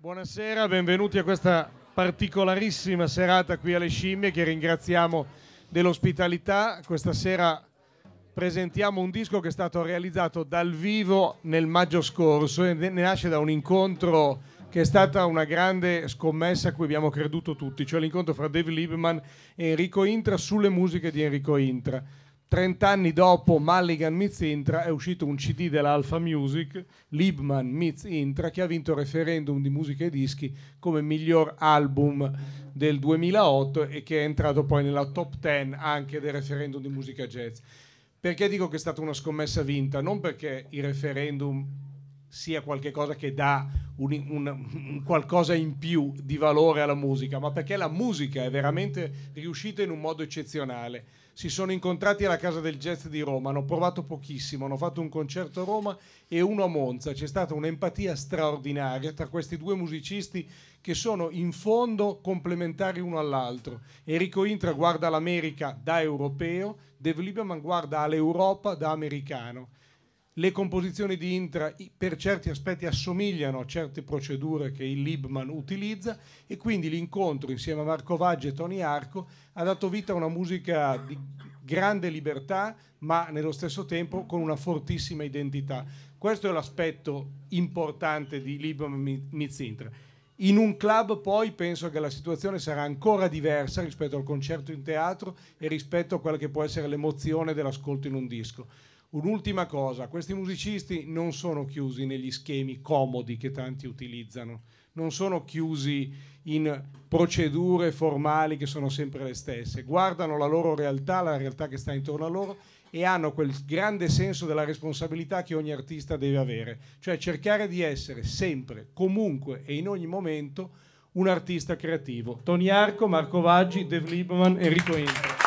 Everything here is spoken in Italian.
Buonasera, benvenuti a questa particolarissima serata qui alle Scimmie che ringraziamo dell'ospitalità. Questa sera presentiamo un disco che è stato realizzato dal vivo nel maggio scorso e ne nasce da un incontro che è stata una grande scommessa a cui abbiamo creduto tutti, cioè l'incontro fra Dave Liebman e Enrico Intra sulle musiche di Enrico Intra. Trent'anni dopo Mulligan meets Intra è uscito un CD dell'Alpha Music, Liebman meets Intra, che ha vinto il referendum di musica e dischi come miglior album del 2008 e che è entrato poi nella top 10 anche del referendum di musica jazz. Perché dico che è stata una scommessa vinta? Non perché il referendum sia qualcosa che dà un, un, un qualcosa in più di valore alla musica, ma perché la musica è veramente riuscita in un modo eccezionale. Si sono incontrati alla Casa del Jazz di Roma, hanno provato pochissimo, hanno fatto un concerto a Roma e uno a Monza. C'è stata un'empatia straordinaria tra questi due musicisti che sono in fondo complementari uno all'altro. Enrico Intra guarda l'America da europeo, Dave Lieberman guarda all'Europa da americano le composizioni di Intra per certi aspetti assomigliano a certe procedure che il Libman utilizza e quindi l'incontro insieme a Marco Vaggi e Tony Arco ha dato vita a una musica di grande libertà ma nello stesso tempo con una fortissima identità. Questo è l'aspetto importante di Libman Meets Intra. In un club poi penso che la situazione sarà ancora diversa rispetto al concerto in teatro e rispetto a quella che può essere l'emozione dell'ascolto in un disco Un'ultima cosa, questi musicisti non sono chiusi negli schemi comodi che tanti utilizzano, non sono chiusi in procedure formali che sono sempre le stesse, guardano la loro realtà, la realtà che sta intorno a loro e hanno quel grande senso della responsabilità che ogni artista deve avere, cioè cercare di essere sempre, comunque e in ogni momento un artista creativo. Toni Arco, Marco Vaggi, Dev Liebman, Enrico Inter.